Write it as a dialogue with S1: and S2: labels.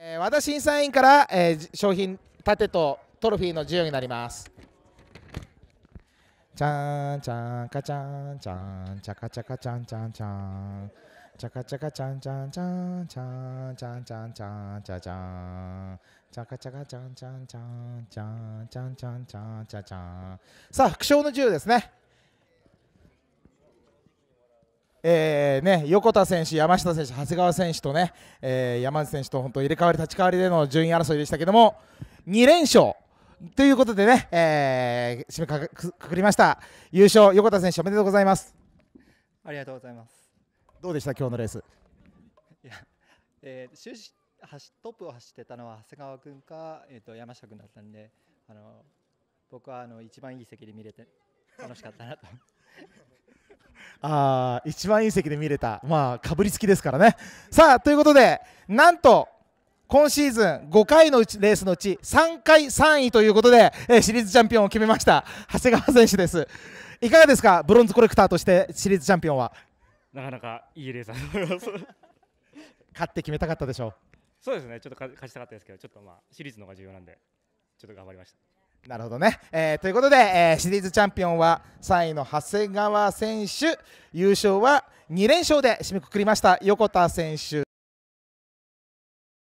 S1: えー、和田審査員から、えー、商品盾とトロフィーの授与になります
S2: チャンチャンカチャンチャンチャカチャカチャンチャンチャンチャカチャカチャンチャンチャンチャンチャンチャンチャンチャンチャカチャカチャンチャンチャンチャンチャンチャンチャンチャンさあ副賞の授
S1: 与ですねえーね、横田選手、山下選手、長谷川選手とね、えー、山内選手と本当入れ替わり立ち替わりでの順位争いでしたけども2連勝ということでね、えー、締めくくくりました優勝、横田選手おめでとうございます
S3: ありがとうございます
S1: どうでした今日のレース
S3: いや、えー、終始トップを走ってたのは長谷川君か、えーと山下君だったんであの僕はあの一番いい席で見れて楽しかったなと
S1: あ一番隕石で見れた、まあ、かぶりつきですからね。さあ、ということで、なんと、今シーズン5回のうちレースのうち3回3位ということで、えー、シリーズチャンピオンを決めました長谷川選手ですいかがですかブロンズコレクターとしてシリーズチャンピオンは
S4: なかなかいいレースだと思います
S1: 勝って決めたかったでしょう
S4: そうですねちょっと勝ちたかったですけどちょっとまあシリーズの方が重要なんでちょっと頑張りました
S1: なるほどね、えー、ということで、えー、シリーズチャンピオンは3位の長谷川選手優勝は2連勝で締めくくりました横田選手